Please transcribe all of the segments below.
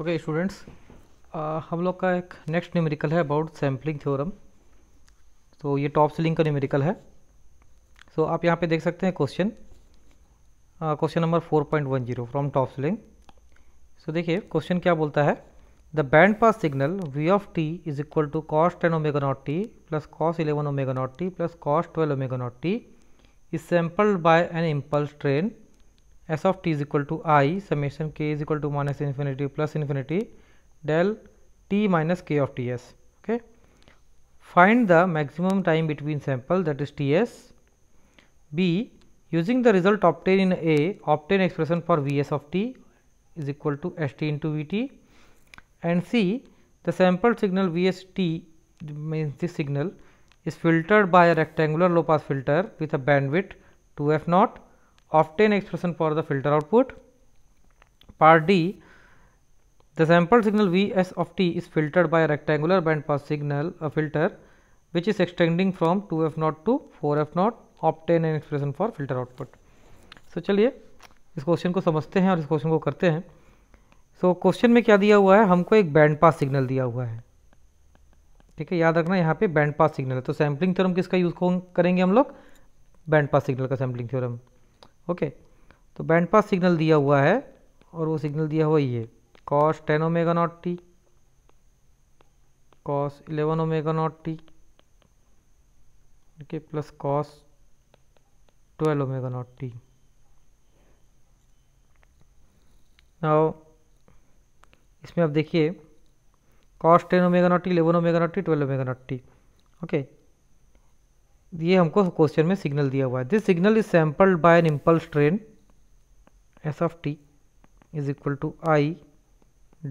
Okay okay, students uh, हम लोग का एक नेक्स्ट न्यूमेरिकल है अबाउट सैम्पलिंग थ्योरम तो ये टॉप सीलिंग का न्यूमेरिकल है सो so, आप यहाँ पे देख सकते हैं question question number 4.10 from top ceiling so देखिए क्वेश्चन क्या बोलता है the band pass signal v of t is equal to cos ten omega naught T plus cos eleven omega naught T plus cos twelve omega naught t is sampled by an impulse train s of t is equal to i summation k is equal to minus infinity plus infinity del t minus k of ts okay find the maximum time between sample that is ts b using the result obtained in a obtain expression for vs of t is equal to st into vt and c the sample signal vst means this signal is filtered by a rectangular low pass filter with a bandwidth 2f naught obtain expression for the filter output part d the sample signal vs of t is filtered by a rectangular band pass signal a filter which is extending from 2f0 to 4f0 obtain an expression for filter output so चलिए इस question को समझते हैं और इस question को करते हैं सो so, क्वेश्चन में क्या दिया हुआ है हमको एक बैंड पास सिग्नल दिया हुआ है ठीक है याद रखना यहाँ पे बैंड पास सिग्नल है तो सैम्पलिंग थ्योरम किसका यूज़ करेंगे हम लोग बैंड पास सिग्नल का सैम्पलिंग थ्योरम ओके तो बैंड पास सिग्नल दिया हुआ है और वो सिग्नल दिया हुआ ये cos ten omega naught T cos eleven omega naught t okay plus cos twelve omega naught T now इसमें आप देखिए cos ten omega naught t eleven omega naught T twelve omega naught t okay ये हमको question में signal दिया हुआ है this signal is sampled by an impulse train s of t is equal to I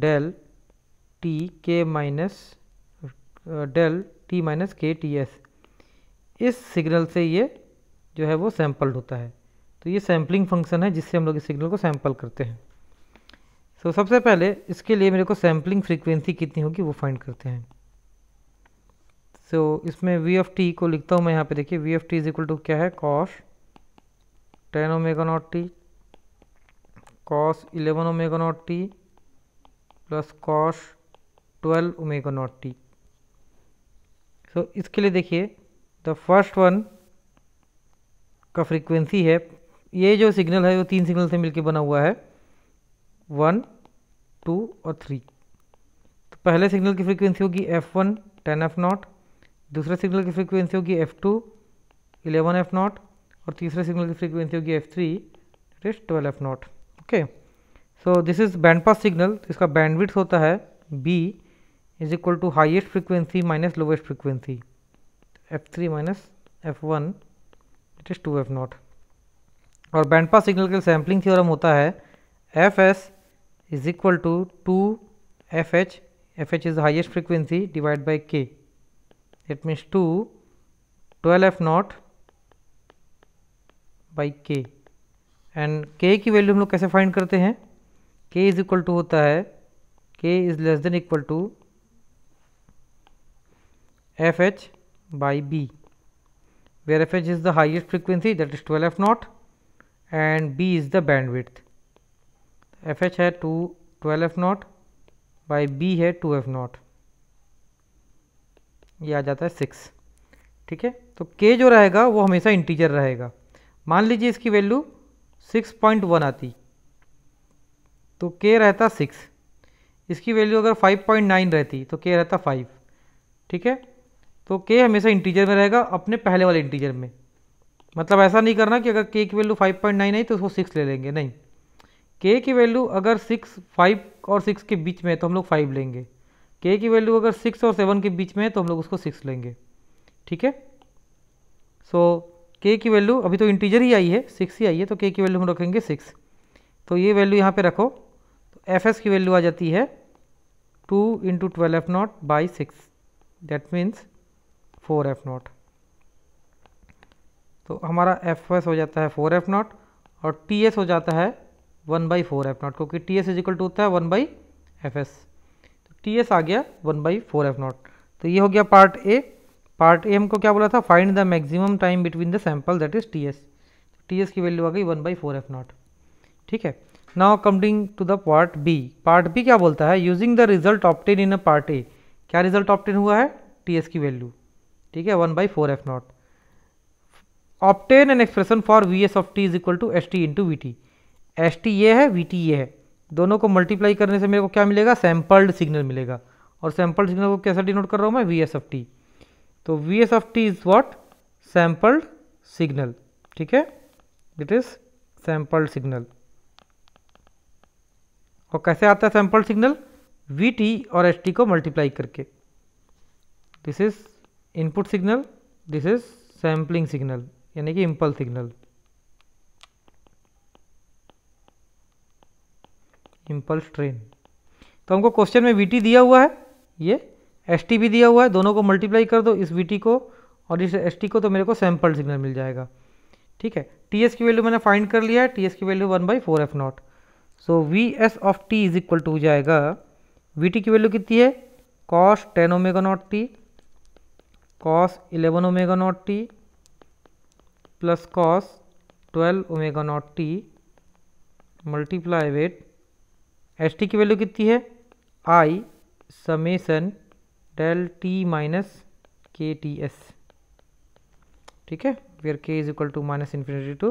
del t k minus del t minus k t s इस सिग्नल से ये जो है वो सैम्पल्ड होता है तो ये सैम्पलिंग फंक्शन है जिससे हम लोग इस सिग्नल को सैम्पल करते हैं सो so, सबसे पहले इसके लिए मेरे को सैम्पलिंग फ्रीक्वेंसी कितनी होगी वो फाइंड करते हैं सो so, इसमें वी एफ टी को लिखता हूँ मैं यहाँ पे देखिए v f T is equal to क्या है cos ten omega naught T cos eleven omega naught T plus cos twelve omega naught t so इसके लिए देखिए द फर्स्ट वन का फ्रीक्वेंसी है ये जो सिग्नल है वो तीन सिग्नल से मिलके बना हुआ है वन टू और थ्री तो पहले सिग्नल की फ्रीक्वेंसी होगी f one ten F naught दूसरे सिग्नल की फ्रीक्वेंसी होगी f two eleven f naught और तीसरे सिग्नल की फ्रीक्वेंसी होगी f three it is twelve f naught okay so this is band pass signal इसका बैंडविड्थ होता है B is equal to highest frequency minus lowest frequency f three minus f one it is two F naught और band pass signal के sampling theorem होता है f s is equal to two f h f h is highest frequency divide by k it means two twelve f naught by k and k की value हम लोग कैसे find करते हैं के इज इक्वल टू होता है k is less than equal to f h by B where f h is the highest frequency that is twelve f naught and B is the bandwidth f h है two twelve f naught by B है two F naught ये आ जाता है six ठीक है तो के जो रहेगा वो हमेशा इंटीजर रहेगा मान लीजिए इसकी वैल्यू सिक्स पॉइंट वन आती तो के रहता सिक्स इसकी वैल्यू अगर फाइव पॉइंट नाइन रहती तो के रहता फाइव ठीक है तो के हमेशा इंटीजर में रहेगा अपने पहले वाले इंटीजर में मतलब ऐसा नहीं करना कि अगर के की वैल्यू फाइव पॉइंट नाइन आई तो उसको सिक्स ले लेंगे नहीं के की वैल्यू अगर सिक्स फाइव और सिक्स के बीच में है तो हम लोग फाइव लेंगे के की वैल्यू अगर सिक्स और सेवन के बीच में है तो हम लोग उसको सिक्स लेंगे ठीक है सो के की वैल्यू अभी तो इंटीजर ही आई है सिक्स ही आई है तो के की वैल्यू हम रखेंगे सिक्स तो ये वैल्यू यहाँ पे रखो तो एफ एस की वैल्यू आ जाती है two into twelve f naught by six that means four F naught तो हमारा एफ एस हो जाता है फोर एफ नॉट और टी एस हो जाता है one by four F naught क्योंकि t s is equal to होता है one by f s t s आ गया one by four F naught तो ये हो गया पार्ट ए पार्ट ए हमको क्या बोला था find the maximum time between the sample that is t s t s की वैल्यू आ गई one by four F naught ठीक है now coming to the part B part B क्या बोलता है using the result obtain in a part A क्या result obtain हुआ है टी एस की वैल्यू ठीक है one by four F naught obtain an expression for v S of t is equal to s t into v t s t ये है we T ये है दोनों को मल्टीप्लाई करने से मेरे को क्या मिलेगा सैम्पल्ड सिग्नल मिलेगा और सैम्पल्ड सिग्नल को कैसा डिनोट कर रहा हूँ मैं वी एस एफ टी तो v s f t is what sampled signal ठीक है इट इज़ सैम्पल्ड सिग्नल और कैसे आता है सैम्पल सिग्नल वी टी और एस टी को मल्टीप्लाई करके this is input signal this is sampling signal यानी कि इम्पल सिग्नल इम्पल्स ट्रेन तो हमको क्वेश्चन में वी दिया हुआ है ये एस भी दिया हुआ है दोनों को मल्टीप्लाई कर दो इस वी को और इस एस को तो मेरे को सैम्पल सिग्नल मिल जाएगा ठीक है टी एस की वैल्यू मैंने फाइंड कर लिया है टी एस की value one by four F naught so v S of t is equal to हो जाएगा वी टी की वैल्यू कितनी है cos ten omega naught T cos eleven omega naught T plus cos twelve omega naught T multiply with s t की value कितनी है I summation del t minus k t S ठीक है where k is equal to minus infinity to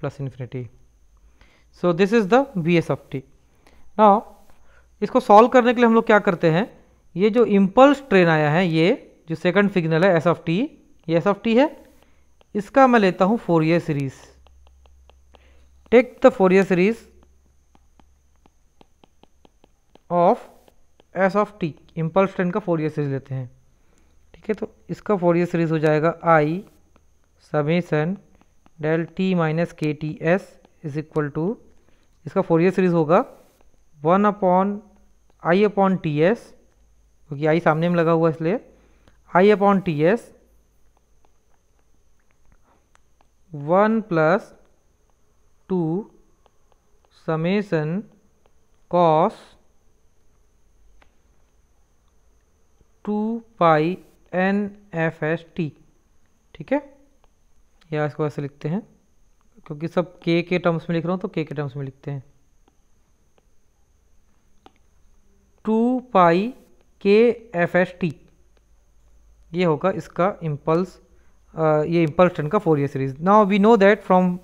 plus infinity so this is the v S of t ना इसको solve करने के लिए हम लोग क्या करते हैं ये जो इम्पल्स ट्रेन आया है ये जो सेकंड सिग्नल है एस ऑफ टी ये एस ऑफ टी है इसका मैं लेता हूँ Fourier series take the Fourier series of s of t impulse train का फोर ईयर सीरीज लेते हैं ठीक है तो इसका फोर ईयर सीरीज हो जाएगा I summation del t minus k t s is equal to इसका फोर ईयर सीरीज होगा one upon I upon t s क्योंकि आई सामने में लगा हुआ इसलिए I upon t s one plus two summation cos two pi n f s t ठीक है या इसको ऐसे लिखते हैं क्योंकि सब के के टर्म्स में लिख रहा हूँ तो के के टर्म्स में लिखते हैं to pi k f s t ये होगा इसका इम्पल्स ये इम्पल्स ट्रेन का Fourier series now we know that from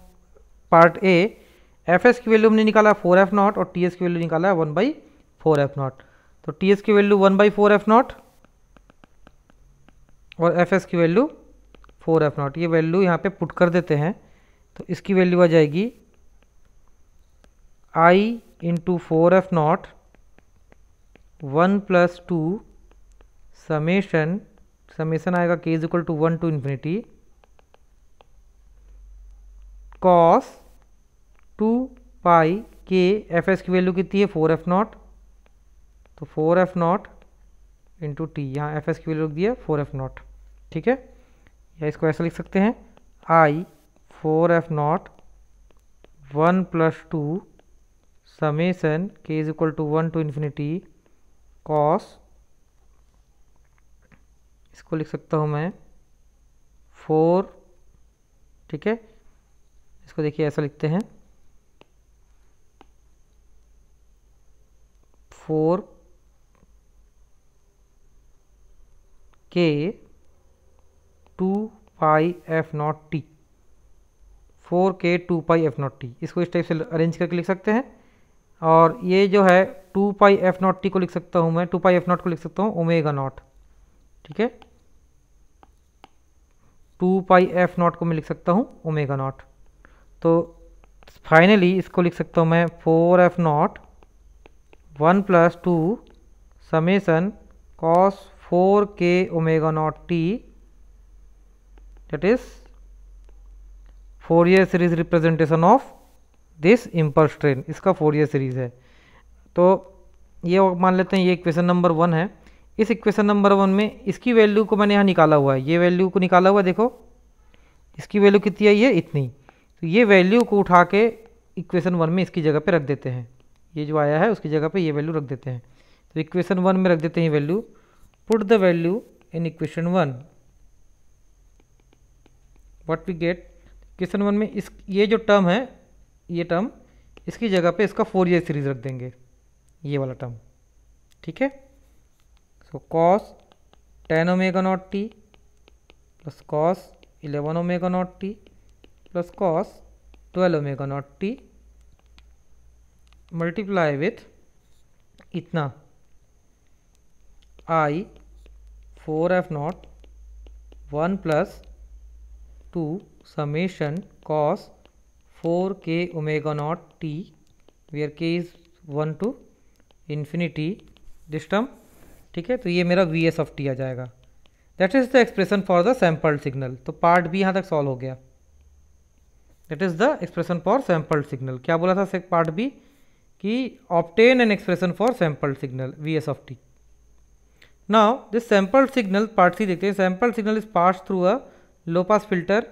part A f s की वैल्यू हमने निकाला फोर एफ नॉट और टी एस की वैल्यू निकाला है one by four F naught तो टी एस की value one by four F naught और एफ एस की वैल्यू फोर एफ नॉट ये वैल्यू यहाँ पे पुट कर देते हैं तो इसकी वैल्यू आ जाएगी I into four F naught one plus two summation summation आएगा k is equal to one to infinity cos two pi k f s की वैल्यू कितनी है फोर एफ नॉट तो four F naught into t यहाँ f s की value दी दिया four F naught ठीक है या इसको ऐसा लिख सकते हैं I four F naught one plus two summation K is equal to one to infinity cos इसको लिख सकता हूँ मैं फोर ठीक है इसको देखिए ऐसा लिखते हैं four K two pi F naught T four K two pi F naught T इसको इस टाइप से अरेंज करके लिख सकते हैं और ये जो है two pi F naught T को लिख सकता हूँ मैं टू पाई एफ नॉट को लिख सकता हूँ ओमेगा नॉट ठीक है टू पाई एफ नॉट को मैं लिख सकता हूँ ओमेगा नॉट तो फाइनली इसको लिख सकता हूँ मैं four F naught one plus two summation cos four K omega naught T t is Fourier series representation of this impulse train इसका फोर ईयर सीरीज है तो ये मान लेते हैं ये इक्वेशन नंबर वन है इस इक्वेशन नंबर वन में इसकी वैल्यू को मैंने यहाँ निकाला हुआ है ये वैल्यू को निकाला हुआ देखो इसकी वैल्यू कितनी आई है इतनी तो ये वैल्यू को उठा के इक्वेशन वन में इसकी जगह पे रख देते हैं ये जो आया है उसकी जगह पे ये वैल्यू रख देते हैं तो इक्वेशन वन में रख देते हैं ये value Put the value in equation 1. What we get? Question one में इस ये जो टर्म है ये टर्म इसकी जगह पे इसका फोर ईयर सीरीज रख देंगे ये वाला टर्म ठीक है so cos ten omega naught T plus cos eleven omega naught T plus cos twelve omega naught T multiply with इतना I four F naught one plus two cos cos four K omega naught T is K is one to infinity ठीक है तो ये मेरा V S of T आ जाएगा that is the expression for the sample signal तो part B यहाँ तक सॉल्व हो गया that is the expression for sample signal क्या बोला था पार्ट बी कि obtain an expression for sample signal V S of T now this sample signal part C देखते हैं signal is is through a a filter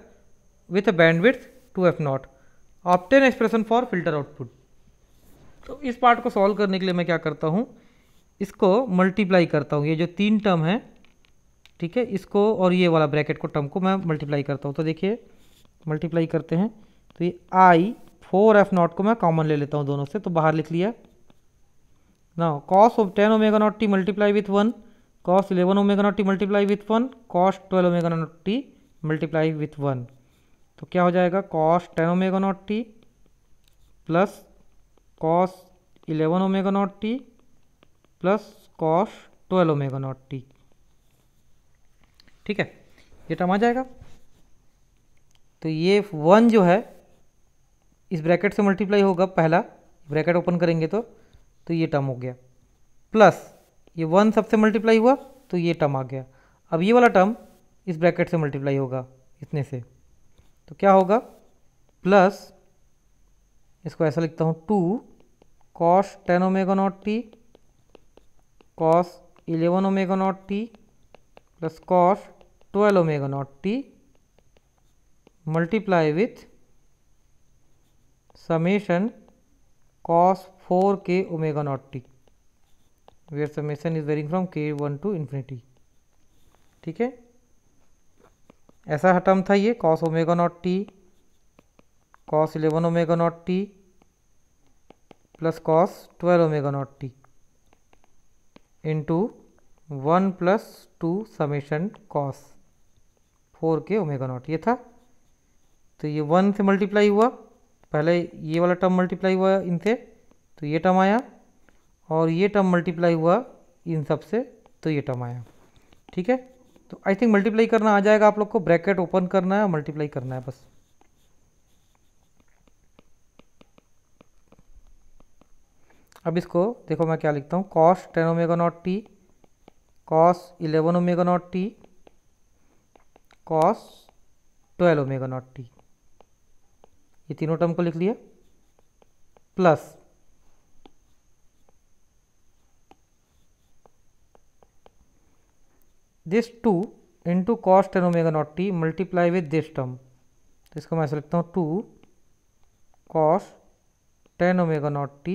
with a with a two F naught obtain expression for filter output तो इस part को solve करने के लिए मैं क्या करता हूँ इसको मल्टीप्लाई करता हूँ ये जो तीन टर्म है ठीक है इसको और ये वाला ब्रैकेट को टर्म को मैं मल्टीप्लाई करता हूँ तो देखिए मल्टीप्लाई करते हैं तो ये आई फोर एफ नॉट को मैं कॉमन ले लेता हूँ दोनों से तो बाहर लिख लिया ना cos of ten omega naught T multiply with one cos 11 omega naught t multiply with one cos 12 omega naught T multiply with one तो क्या हो जाएगा cos 10 omega naught T plus cos 11 omega naught T plus cos 12 omega naught T ठीक है ये term आ जाएगा तो ये वन जो है इस ब्रैकेट से मल्टीप्लाई होगा पहला ब्रैकेट ओपन करेंगे तो तो ये टर्म हो गया प्लस ये वन सबसे मल्टीप्लाई हुआ तो ये टर्म आ गया अब ये वाला टर्म इस ब्रैकेट से मल्टीप्लाई होगा इतने से तो क्या होगा प्लस इसको ऐसा लिखता हूँ two cos ten omega naught T cos eleven omega naught T plus cos twelve omega naught T multiply with summation cos four K omega naught T where summation is varying from K one to infinity ठीक है ऐसा term था ये cos omega naught T cos eleven omega naught T plus cos twelve omega naught T into one plus two summation cos four K omega not ये था तो ये one से मल्टीप्लाई हुआ पहले ये वाला टर्म मल्टीप्लाई हुआ इनसे तो ये टर्म आया और ये टर्म मल्टीप्लाई हुआ इन सब से तो ये टर्म आया ठीक है तो आई थिंक मल्टीप्लाई करना आ जाएगा आप लोग को ब्रैकेट ओपन करना है मल्टीप्लाई करना है बस अब इसको देखो मैं क्या लिखता हूँ cos ten omega naught T cos eleven omega naught T cos twelve omega naught T ये तीनों टर्म को लिख लिया plus this two into cos ten omega naught T multiply with this term तो इसको मैं ऐसे लिखता हूँ two cos ten omega naught T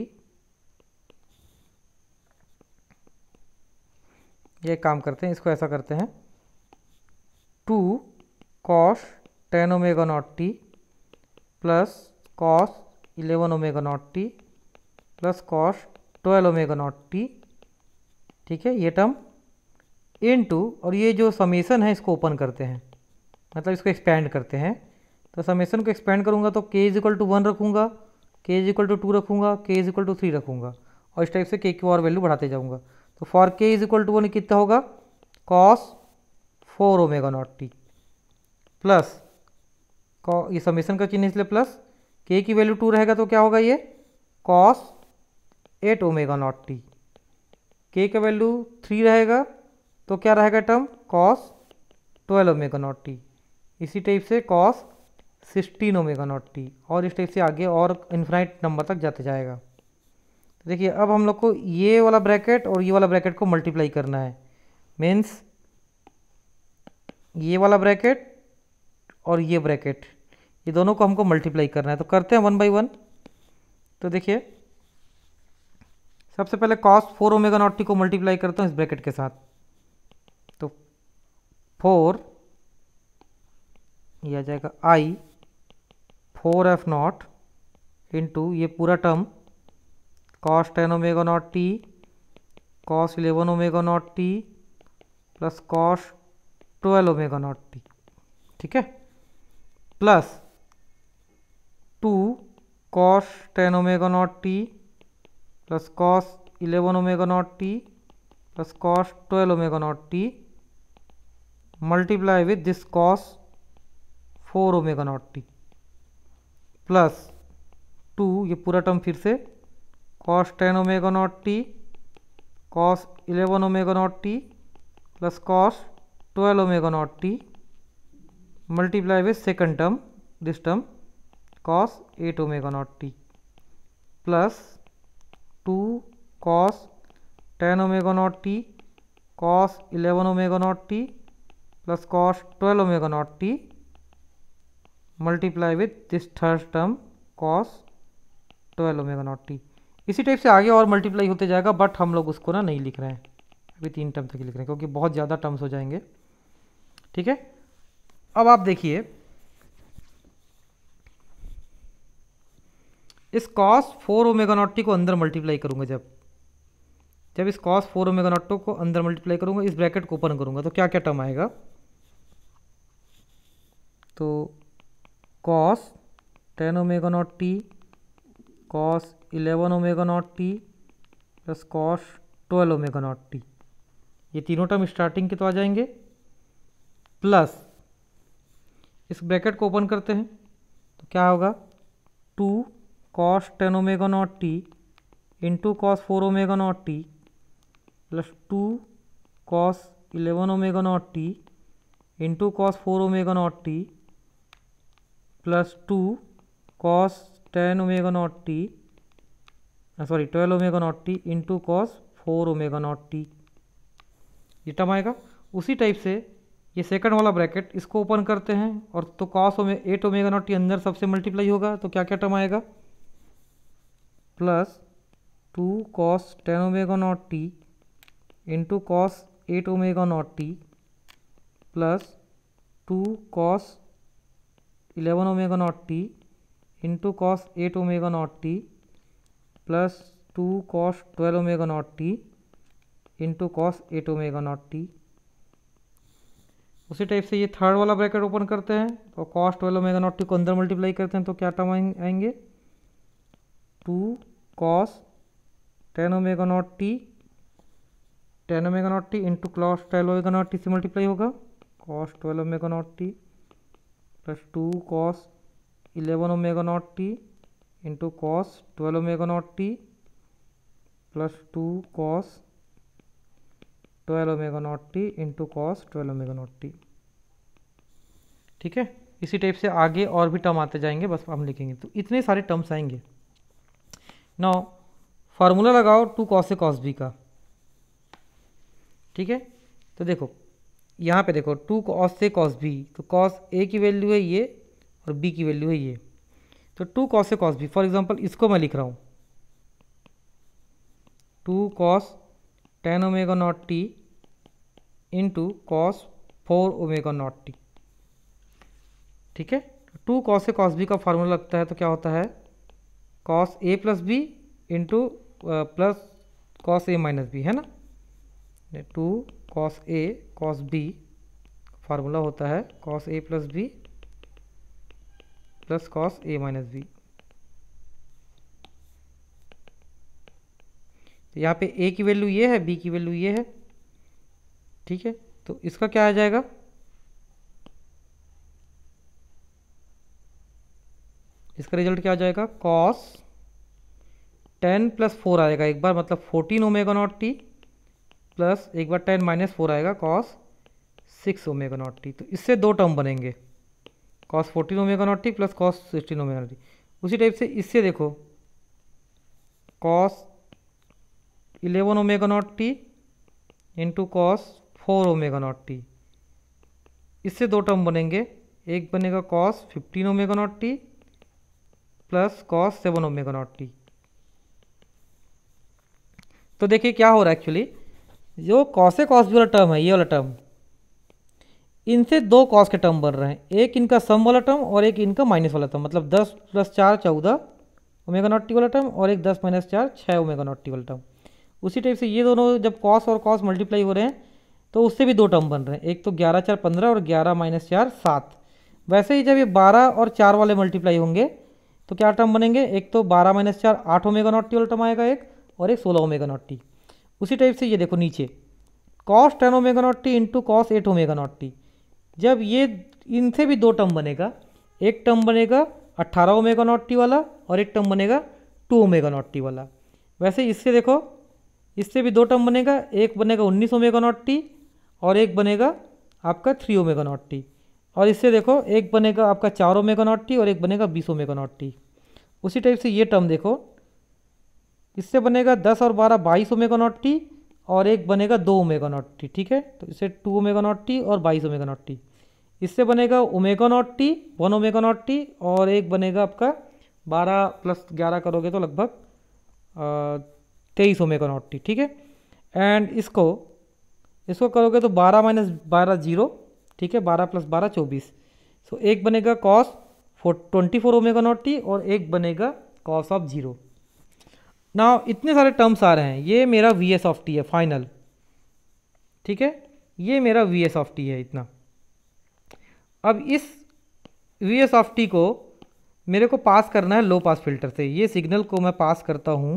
ये काम करते हैं इसको ऐसा करते हैं two cos ten omega naught T plus cos eleven omega naught T plus cos twelve omega naught T ठीक है ये टर्म इन टू और ये जो समेसन है इसको ओपन करते हैं मतलब इसको एक्सपेंड करते हैं तो समेसन को एक्सपेंड करूँगा तो के इज इक्वल टू वन रखूँगा के इज इक्वल टू टू रखूँगा के इज इक्वल टू थ्री रखूँगा और इस टाइप से के की और वैल्यू बढ़ाते जाऊँगा तो फॉर के इज इक्वल टू वन कितना होगा cos four omega naught T plus ये समेसन का चिन्ह इसलिए प्लस के की वैल्यू टू रहेगा तो क्या होगा ये cos eight omega naught T K का वैल्यू थ्री रहेगा तो क्या रहेगा term cos twelve omega naught T इसी टाइप से cos sixteen omega naught T और इस टाइप से आगे और इन्फिनाइट नंबर तक जाते जाएगा तो देखिए अब हम लोग को ये वाला ब्रैकेट और ये वाला ब्रैकेट को मल्टीप्लाई करना है मीन्स ये वाला ब्रैकेट और ये ब्रैकेट ये दोनों को हमको मल्टीप्लाई करना है तो करते हैं वन बाई वन तो देखिए सबसे पहले cos four omega naught T को मल्टीप्लाई करता हूँ इस ब्रैकेट के साथ फोर यह आ जाएगा I four F naught into ये पूरा term cos ten omega naught T cos eleven omega naught T plus cos twelve omega naught T ठीक है plus two cos ten omega naught T plus cos eleven omega naught T plus cos twelve omega naught T multiply with this cos 4 omega naught T plus two ये पूरा term फिर से cos ten omega naught T cos eleven omega naught T plus cos twelve omega naught T multiply with second term this term cos eight omega naught T plus two cos ten omega naught T cos eleven omega naught T plus cos 12 omega naught t multiply with this third term cos 12 omega naught T इसी type से आगे और multiply होते जाएगा but हम लोग उसको ना नहीं लिख रहे हैं अभी तीन टर्म तक लिख रहे हैं क्योंकि बहुत ज़्यादा टर्म्स हो जाएंगे ठीक है अब आप देखिए इस cos four omega naught T को अंदर मल्टीप्लाई करूंगा जब जब इस cos four omega naught two को अंदर मल्टीप्लाई करूंगा इस ब्रैकेट को ओपन करूंगा तो क्या क्या टर्म आएगा तो cos ten omega naught T cos eleven omega naught T plus cos twelve omega naught T ये तीनों टर्म स्टार्टिंग के तो आ जाएंगे प्लस इस ब्रैकेट को ओपन करते हैं तो क्या होगा two cos ten omega naught T into cos four omega naught T plus two cos eleven omega naught T into cos four omega naught T plus two cos ten omega naught T sorry twelve omega naught T into cos four omega naught T ये term आएगा उसी type से ये second वाला bracket इसको open करते हैं और तो कॉस ओमे एट ओमेगा नॉट टी अंदर सबसे मल्टीप्लाई होगा तो क्या क्या टर्म आएगा plus two cos ten omega naught T into cos eight omega naught T plus two cos eleven omega naught T into cos eight omega naught T plus two cos twelve omega naught T into cos eight omega naught T उसी type से ये third वाला bracket open करते हैं और तो cos twelve omega naught T को अंदर मल्टीप्लाई करते हैं तो क्या टर्म आएंगे two cos ten omega naught T ten omega naught T into cos twelve omega naught T से मल्टीप्लाई होगा cos twelve omega naught T plus two cos eleven omega naught T into cos twelve omega naught T plus two cos twelve omega naught T into cos twelve omega naught T ठीक है इसी type से आगे और भी term आते जाएंगे बस हम लिखेंगे तो इतने सारे टर्म्स आएंगे नाउ फार्मूला लगाओ two cos A cos B का ठीक है तो देखो यहाँ पे देखो टू कॉस से कॉस बी तो कॉस ए की वैल्यू है ये और बी की वैल्यू है ये तो टू कॉस से कॉस बी फॉर एग्जांपल इसको मैं लिख रहा हूँ two cos ten omega naught T into cos four omega naught T ठीक है टू कॉस से कॉस बी का फॉर्मूला लगता है तो क्या होता है cos A plus B into plus cos A minus B है ना two cos A cos B formula होता है cos A plus B plus cos A minus B तो यहाँ पे ए की वैल्यू ये है बी की वैल्यू ये है ठीक है तो इसका क्या आ जाएगा इसका रिजल्ट क्या आ जाएगा कॉस टेन प्लस फोर आएगा एक बार मतलब fourteen omega naught T plus एक बार टेन माइनस फोर आएगा cos six omega naught T तो इससे दो टर्म बनेंगे cos fourteen omega naught T plus cos sixteen omega naught T उसी टाइप से इससे देखो cos eleven omega naught T into cos four omega naught T इससे दो टर्म बनेंगे एक बनेगा cos fifteen omega naught T plus cos seven omega naught T तो देखिए क्या हो रहा है एक्चुअली जो कॉसे कॉस वाला टर्म है ये वाला टर्म इनसे दो कॉस के टर्म बन रहे हैं एक इनका सम वाला टर्म और एक इनका माइनस वाला टर्म मतलब दस प्लस चार चौदह ओमेगा नॉट टी वाला टर्म और एक दस माइनस चार छः ओमेगा नॉट टी वाला टर्म उसी टाइप से ये दोनों जब कॉस और कॉस मल्टीप्लाई हो रहे हैं तो उससे भी दो टर्म बन रहे हैं एक तो ग्यारह चार पंद्रह और ग्यारह माइनस चार सात वैसे ही जब ये बारह और चार वाले मल्टीप्लाई होंगे तो क्या टर्म बनेंगे एक तो बारह माइनस चार आठ ओमेगा नॉट टी वाला टर्म आएगा एक और एक सोलह ओमेगा नॉट टी उसी टाइप से ये देखो नीचे cos ten omega naught T into cos eight omega naught T जब ये इनसे भी दो टर्म बनेगा एक टर्म बनेगा अट्ठारह ओमेगा नॉट टी वाला और एक टर्म बनेगा टू ओमेगा नॉट टी वाला वैसे इससे देखो इससे भी दो टर्म बनेगा एक बनेगा उन्नीस ओमेगा नॉट टी और एक बनेगा आपका थ्री ओमेगा नॉट टी और इससे देखो एक बनेगा आपका चार ओमेगा नॉट टी और एक बनेगा बीस ओमेगा नॉट टी उसी टाइप से ये टर्म देखो इससे बनेगा दस और बारह बाईस ओमेगा नॉट टी और एक बनेगा दो ओमेगा नॉट टी ठीक है तो इससे टू ओमेगा नॉट टी और बाईस ओमेगा नॉट टी इससे बनेगा omega naught T one omega naught T और एक बनेगा आपका बारह प्लस ग्यारह करोगे तो लगभग तेईस ओमेगा नॉट टी ठीक है एंड इसको इसको करोगे तो बारह माइनस बारह जीरो ठीक है बारह प्लस बारह चौबीस सो एक बनेगा cos four twenty four omega naught T और एक बनेगा कॉस ऑफ जीरो ना इतने सारे टर्म्स आ रहे हैं ये मेरा वी एस ऑफ टी है फाइनल ठीक है ये मेरा वी एस ऑफ टी है इतना अब इस वी एस ऑफ टी को मेरे को पास करना है लो पास फिल्टर से ये सिग्नल को मैं पास करता हूँ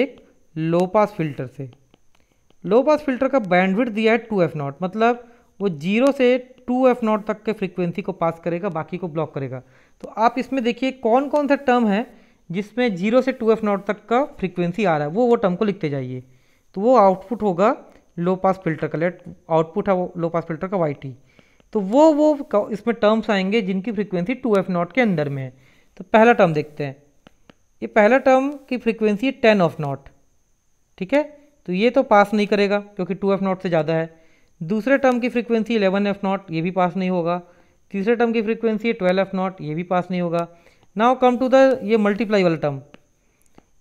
एक लो पास फिल्टर से लो पास फिल्टर का बैंडविड दिया है टू एफ नॉट मतलब वो जीरो से टू एफ नॉट तक के फ्रिक्वेंसी को पास करेगा बाकी को ब्लॉक करेगा तो आप इसमें देखिए कौन कौन सा टर्म है जिसमें जीरो से टू एफ नॉट तक का फ्रीक्वेंसी आ रहा है वो वो टर्म को लिखते जाइए तो वो आउटपुट होगा लो पास फिल्टर का लेट आउटपुट है वो लो पास फिल्टर का वाई टी तो वो वो इसमें टर्म्स आएंगे जिनकी फ्रीक्वेंसी टू एफ नॉट के अंदर में है तो पहला टर्म देखते हैं ये पहला टर्म की फ्रीक्वेंसी है टेन ऑफ नॉट ठीक है तो ये तो पास नहीं करेगा क्योंकि टू एफ नॉट से ज़्यादा है दूसरे टर्म की फ्रीक्वेंसी इलेवन एफ नॉट ये भी पास नहीं होगा तीसरे टर्म की फ्रीक्वेंसी है ट्वेल्व एफ नॉट ये भी पास नहीं होगा नाउ कम टू द ये मल्टीप्लाई वाला टर्म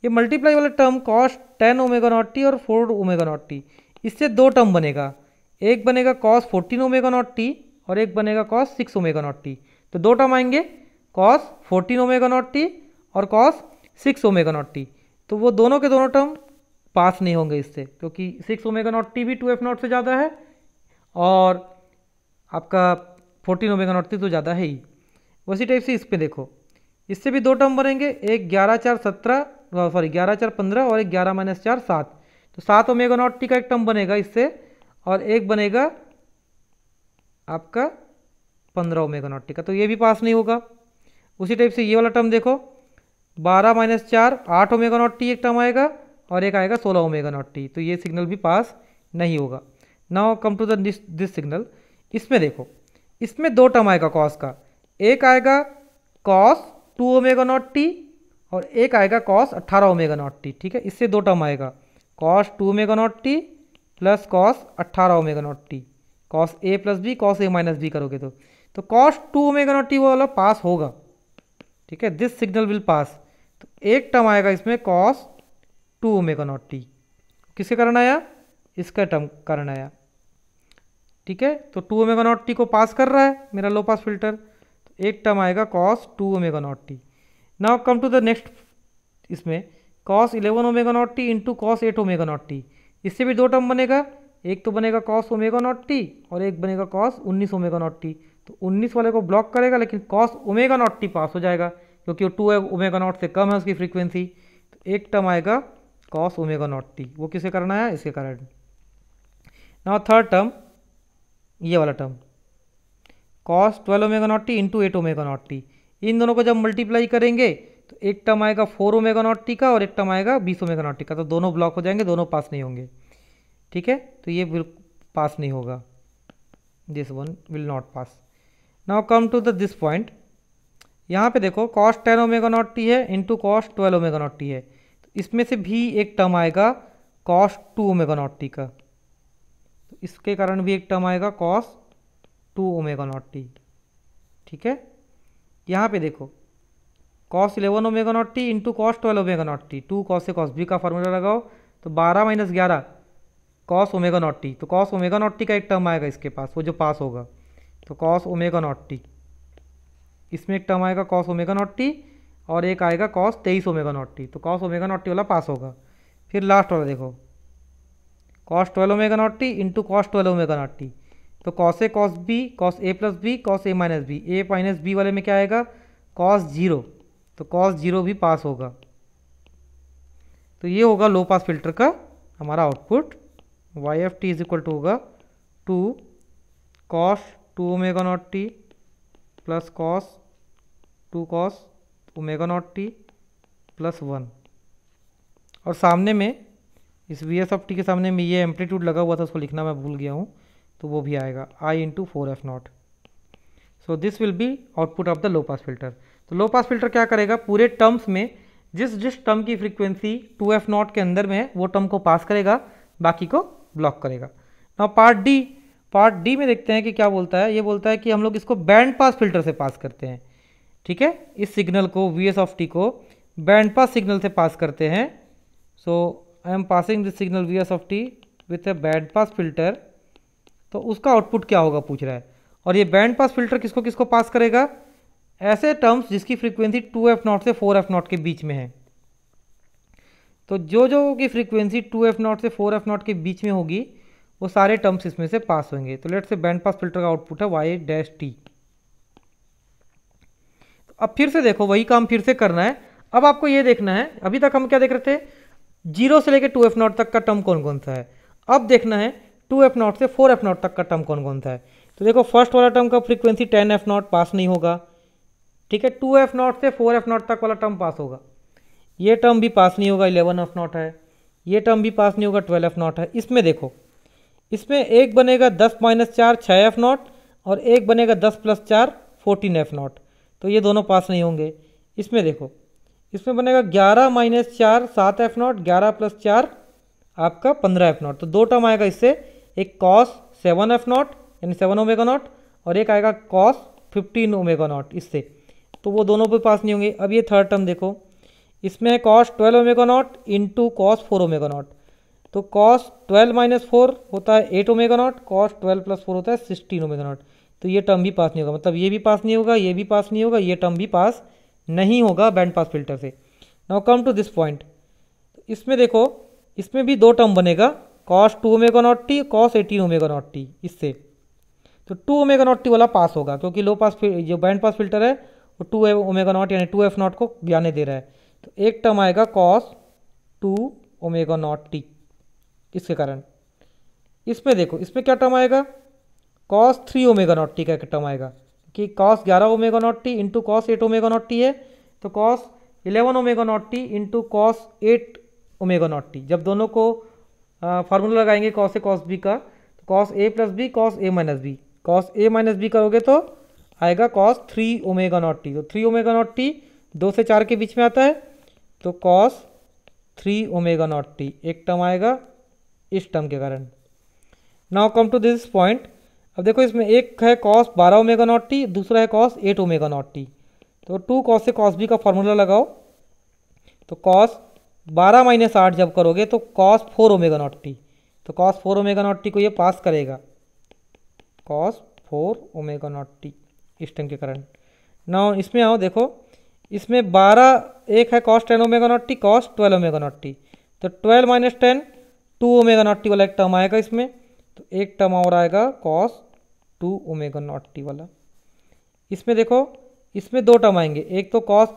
ये मल्टीप्लाई वाला term cos ten omega naught T और फोर ओमेगा नॉट टी इससे दो टर्म बनेगा एक बनेगा cos fourteen omega naught T और एक बनेगा cos six omega naught T तो दो टर्म आएंगे cos fourteen omega naught T और cos six omega naught T तो वो दोनों के दोनों टर्म पास नहीं होंगे इससे क्योंकि सिक्स ओमेगा नॉट टी भी टू एफ नॉट से ज़्यादा है और आपका फोर्टीन ओमेगा नॉट टी तो ज़्यादा है ही उसी टाइप से इस पर देखो इससे भी दो टर्म बनेंगे एक ग्यारह चार सत्रह सॉरी ग्यारह चार पंद्रह और एक ग्यारह माइनस चार सात तो सात ओमेगा नॉट टी का एक टर्म बनेगा इससे और एक बनेगा आपका पंद्रह ओमेगा नॉट टी का तो ये भी पास नहीं होगा उसी टाइप से ये वाला टर्म देखो बारह माइनस चार आठ ओमेगा नॉट टी एक टर्म आएगा और एक आएगा सोलह ओमेगा नॉट टी तो ये सिग्नल भी पास नहीं होगा now come to this this signal इसमें देखो इसमें दो टर्म आएगा कॉस का एक आएगा cos two omega naught T और एक आएगा कॉस अट्ठारह ओमेगा नॉट टी ठीक है इससे दो टर्म आएगा cos two omega naught T plus cos अट्ठारह omega naught T cos A plus B cos A minus B करोगे तो तो cos two omega naught T वो वाला पास होगा ठीक है दिस सिग्नल विल पास तो एक टर्म आएगा इसमें cos two omega naught T किसके कारण आया इसका टर्म कारण आया ठीक है तो टू ओमेगा नॉट टी को पास कर रहा है मेरा लो पास फिल्टर एक टर्म आएगा cos two omega naught T now come to the next इसमें cos eleven omega naught T into cos eight omega naught T इससे भी दो टर्म बनेगा एक तो बनेगा कॉस ओमेगा नॉट टी और एक बनेगा कॉस उन्नीस ओमेगा नॉट टी तो उन्नीस वाले को ब्लॉक करेगा लेकिन cos omega naught T pass हो जाएगा क्योंकि वो टू ओमेगा नॉट से कम है उसकी फ्रीक्वेंसी तो एक टर्म आएगा कॉस ओमेगा नॉट टी वो किसे करना है इसके कारण ना थर्ड टर्म ये वाला term cos twelve omega naught T into eight omega naught T इन दोनों को जब मल्टीप्लाई करेंगे तो एक टर्म आएगा फोर ओमेगा नॉट टी का और एक टर्म आएगा बीस ओमेगा नॉट टी का तो दोनों ब्लॉक हो जाएंगे दोनों पास नहीं होंगे ठीक है तो ये पास नहीं होगा this one will not pass now come to the this point यहाँ पे देखो cos ten omega naught T है into cos twelve omega naught T है तो इसमें से भी एक टर्म आएगा cos two omega naught T का तो इसके कारण भी एक टर्म आएगा cos two omega naught T ठीक है यहाँ पे देखो cos eleven omega naught T into cos twelve omega naught T two cos से कॉस बी का फॉर्मूला लगाओ तो बारह माइनस ग्यारह कॉस ओमेगा नॉट टी तो कॉस ओमेगा नॉट टी का एक टर्म आएगा इसके पास वो जो पास होगा तो कॉस ओमेगा नॉट टी इसमें एक टर्म आएगा कॉस ओमेगा नॉट टी और एक आएगा कॉस तेईस ओमेगा नॉट टी तो कॉस ओमेगा नॉट टी वाला पास होगा फिर लास्ट वाला देखो cos twelve omega naught T into cos twelve omega naught T तो cos A cos B cos A plus B cos A minus B A minus B वाले में क्या आएगा कॉस जीरो तो कॉस जीरो भी pass होगा तो ये होगा लो पास फिल्टर का हमारा output Y F T is equal to होगा two cos two omega naught T plus cos two cos omega naught T plus one और सामने में इस वी एस ऑफ टी के सामने में ये एम्पलीट्यूड लगा हुआ था उसको लिखना मैं भूल गया हूँ तो वो भी आएगा I into four F naught so this will be output of the low pass filter तो लो पास फिल्टर क्या करेगा पूरे टर्म्स में जिस जिस टर्म की फ्रीक्वेंसी टू एफ नॉट के अंदर में है वो टर्म को पास करेगा बाकी को ब्लॉक करेगा ना पार्ट डी पार्ट डी में देखते हैं कि क्या बोलता है ये बोलता है कि हम लोग इसको बैंड पास फिल्टर से पास करते हैं ठीक है इस सिग्नल को वी एस ऑफ टी को बैंड पास सिग्नल से पास करते हैं so I am passing this signal V S of T with a band pass filter तो उसका आउटपुट क्या होगा पूछ रहा है और ये बैंड पास फिल्टर किसको किसको पास करेगा ऐसे टर्म्स जिसकी फ्रीक्वेंसी टू एफ नॉट से फोर एफ नॉट के बीच में है तो जो जो की फ्रीक्वेंसी टू एफ नॉट से फोर एफ नॉट के बीच में होगी वो सारे टर्म्स इसमें से पास होंगे तो लेट से बैंड पास फिल्टर का आउटपुट है वाई डैश टी तो अब फिर से देखो वही काम फिर से करना है अब आपको ये देखना है अभी तक हम क्या देख रहे थे जीरो से लेकर टू एफ नॉट तक का टर्म कौन कौन सा है अब देखना है टू एफ नॉट से फोर एफ नॉट तक का टर्म कौन कौन सा है तो देखो फर्स्ट वाला टर्म का frequency ten F naught pass नहीं होगा ठीक है टू एफ नॉट से फोर एफ नॉट तक वाला टर्म पास होगा ये टर्म भी पास नहीं होगा इलेवन एफ नॉट है ये टर्म भी पास नहीं होगा ट्वेल्व एफ नॉट है इसमें देखो इसमें एक बनेगा दस माइनस चार छः एफ नॉट और एक बनेगा दस प्लस चार फोर्टीन एफ नॉट तो ये दोनों पास नहीं होंगे इसमें देखो इसमें बनेगा ग्यारह माइनस चार सात एफ नॉट ग्यारह प्लस चार आपका पंद्रह एफ नॉट तो दो टर्म आएगा इससे एक कॉस सेवन एफ नॉट यानी सेवन ओमेगा नॉट और एक आएगा कॉस फिफ्टीन ओमेगा नॉट इससे तो वो दोनों पे पास नहीं होंगे अब ये थर्ड टर्म देखो इसमें है cos twelve omega naught into cos four omega naught तो कॉस ट्वेल्व माइनस फोर होता है eight omega naught cos twelve plus four होता है सिक्सटीन ओमेगा नॉट तो ये टर्म भी पास नहीं होगा मतलब ये भी पास नहीं होगा ये भी पास नहीं होगा ये टर्म भी पास नहीं होगा बैंड पास फिल्टर से now come to this point इसमें देखो इसमें भी दो टर्म बनेगा cos two omega naught T cos eighteen omega naught T इससे तो टू ओमेगा नॉट टी वाला पास होगा क्योंकि लो पास जो बैंड पास फिल्टर है वो टू ओमेगा नॉट यानी टू एफ नॉट को जाने दे रहा है तो एक टर्म आएगा cos two omega naught T इसके कारण इसमें देखो इसमें क्या टर्म आएगा cos three omega naught T का एक टर्म आएगा कि कॉस ग्यारह omega naught T into cos eight omega naught T है तो cos eleven omega naught T into cos eight omega naught T जब दोनों को फार्मूला लगाएंगे कॉस ए कॉस बी का cos A plus B cos A minus B cos A minus B करोगे तो आएगा cos three omega naught T तो three omega naught T दो से चार के बीच में आता है तो cos three omega naught T एक टर्म आएगा इस टर्म के कारण now come to this point अब देखो इसमें एक है कॉस बारह ओमेगा नॉट टी दूसरा है cos eight omega naught T तो टू कॉस से कॉस बी का फॉर्मूला लगाओ तो कॉस बारह माइनस आठ जब करोगे तो cos four omega naught T तो cos four omega naught T को ये पास करेगा cos four omega naught T इस टर्म के कारण ना इसमें आओ देखो इसमें बारह एक है cos ten omega naught T cos twelve omega naught T तो twelve minus ten two omega naught T वाला एक टर्म आएगा इसमें तो एक टर्म और आएगा cos two omega naught T वाला इसमें देखो इसमें दो टर्म आएंगे एक तो cos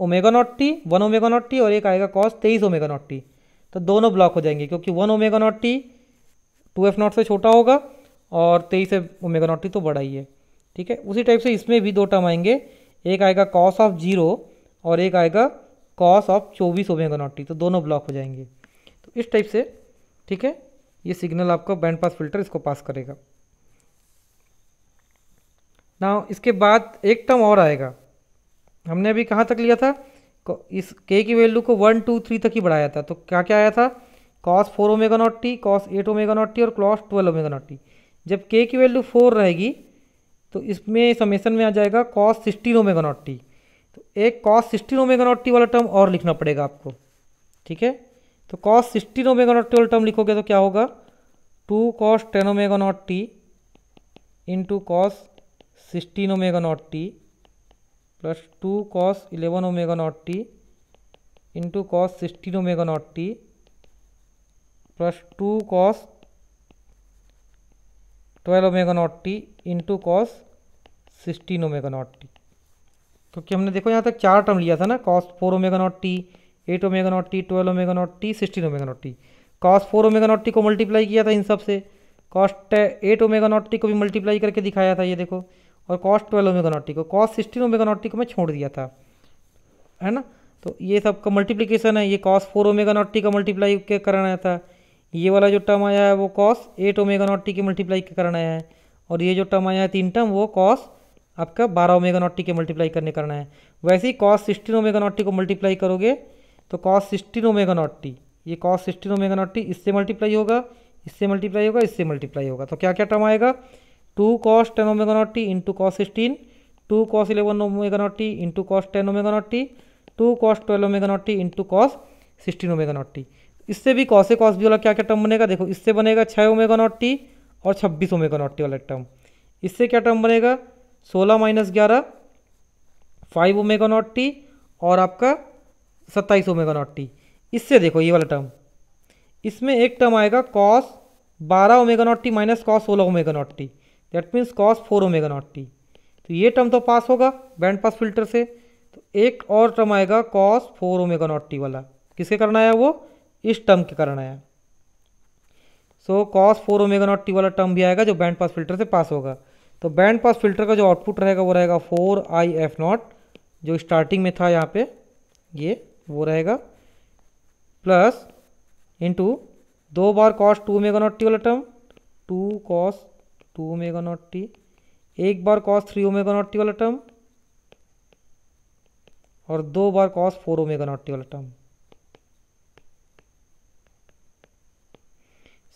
omega naught T one omega naught T और एक आएगा कॉस तेईस ओमेगा नॉट टी तो दोनों ब्लॉक हो जाएंगे क्योंकि one omega naught T two F naught से छोटा होगा और तेईस ओमेगा नॉट टी तो बड़ा ही है ठीक है उसी टाइप से इसमें भी दो टर्म आएंगे एक आएगा कॉस ऑफ जीरो और एक आएगा कॉस ऑफ चौबीस ओमेगा नॉट टी तो दोनों ब्लॉक हो जाएंगे तो इस टाइप से ठीक है ये सिग्नल आपका बैंड पास फिल्टर इसको पास करेगा ना इसके बाद एक टर्म और आएगा हमने अभी कहाँ तक लिया था इस के की वैल्यू को वन टू थ्री तक ही बढ़ाया था तो क्या क्या आया था cos four omega naught T cos eight omega naught T और cos twelve omega naught T जब के की वैल्यू फोर रहेगी तो इसमें समेसन में आ जाएगा cos sixteen omega naught T तो एक cos sixteen omega naught T वाला टर्म और लिखना पड़ेगा आपको ठीक है तो cos sixteen omega naught T वाला टर्म लिखोगे तो क्या होगा two cos ten omega naught T into cos sixteen omega naught T plus two cos eleven omega naught T into cos sixteen omega naught T plus two cos twelve omega naught T into cos sixteen omega naught T क्योंकि हमने देखो यहाँ तक चार term लिया था ना cos four omega naught T eight omega naught T twelve omega naught T sixteen omega naught T cos four omega naught T को मल्टीप्लाई किया था इन सब से cos eight omega naught T को भी मल्टीप्लाई करके दिखाया था ये देखो और cos twelve omega naught T को cos sixteen omega naught T को मैं छोड़ दिया था है ना तो ये सब का मल्टीप्लीकेशन है ये cos four omega naught T का मल्टीप्लाई के कारण आया था ये वाला जो टर्म आया है वो cos eight omega naught T के मल्टीप्लाई के कारण आया है और ये जो टर्म आया है तीन टर्म वो कॉस आपका बारह ओमेगा नॉट टी के मल्टीप्लाई करने करना है वैसे ही cos sixteen omega naught T को मल्टीप्लाई करोगे तो cos sixteen omega naught T ये cos sixteen omega naught T इससे मल्टीप्लाई होगा इससे मल्टीप्लाई होगा इससे मल्टीप्लाई होगा तो क्या क्या टर्म आएगा two cos ten omega naught T into cos sixteen two cos eleven omega naught T into cos ten omega naught T two cos twelve omega naught T into cos sixteen omega naught T इससे भी cos A cos B वाला क्या क्या term बनेगा देखो इससे बनेगा छः ओमेगा नॉट टी और छब्बीस ओमेगा नॉट टी वाला टर्म इससे क्या टर्म बनेगा सोलह माइनस ग्यारह फाइव ओमेगा नॉट टी और आपका सत्ताईस ओमेगा नॉट टी इससे देखो ये वाला टर्म इसमें एक टर्म आएगा कॉस बारह omega naught T minus cos सोलह omega naught T that means cos four omega naught T तो ये टर्म तो पास होगा बैंड पास फिल्टर से तो एक और टर्म आएगा cos four omega naught T वाला किसके कारण आया वो इस टर्म के कारण आया so cos four omega naught T वाला टर्म भी आएगा जो बैंड पास फिल्टर से पास होगा तो बैंड पास फिल्टर का जो आउटपुट रहेगा वो रहेगा फोर आई एफ नॉट जो स्टार्टिंग में था यहाँ पे ये वो रहेगा प्लस इंटू दो बार cos two omega naught T वाला term two cos two omega naught T एक बार cos three omega naught T वाला टर्म और दो बार cos four omega naught T वाला term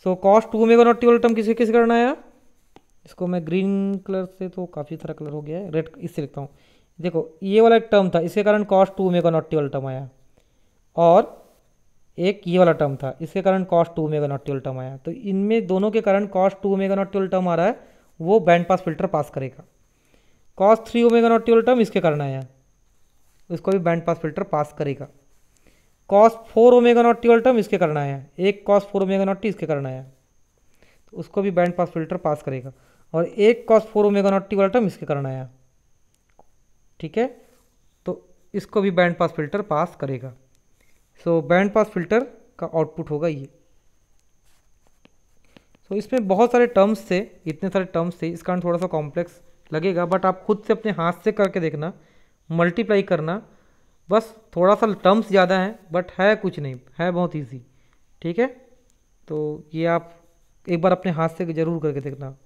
so cos two omega naught T वाला टर्म किसे किसे करना आया इसको मैं ग्रीन कलर से तो काफ़ी सारा कलर हो गया है रेड इससे लिखता हूँ देखो ये वाला एक टर्म था इसके कारण cos two omega naught T वाला टर्म आया और एक ये वाला टर्म था इसके कारण कॉस टू मेगा नॉट ट्यूल टर्म आया तो इनमें दोनों के कारण कॉस टू मेगा नॉट ट्यूल टर्म आ रहा है वो बैंड पास फिल्टर पास करेगा कॉस थ्री ओमेगा नॉट ट्यूल टर्म इसके कारण आया इसको भी बैंड पास फिल्टर पास करेगा कॉस फोर ओमेगा नॉट ट्यूल टर्म इसके कारण आया एक cos four omega naught T इसके कारण आया तो उसको भी बैंड पास फिल्टर पास करेगा और एक cos four omega naught T वाला टर्म इसके कारण आया ठीक है तो इसको भी बैंड पास फिल्टर पास करेगा सो बैंड पास फिल्टर का आउटपुट होगा ये सो so, इसमें बहुत सारे टर्म्स थे इतने सारे टर्म्स थे इस कारण थोड़ा सा कॉम्प्लेक्स लगेगा बट आप खुद से अपने हाथ से करके देखना मल्टीप्लाई करना बस थोड़ा सा टर्म्स ज़्यादा हैं बट है कुछ नहीं है बहुत ईजी ठीक है तो ये आप एक बार अपने हाथ से ज़रूर करके देखना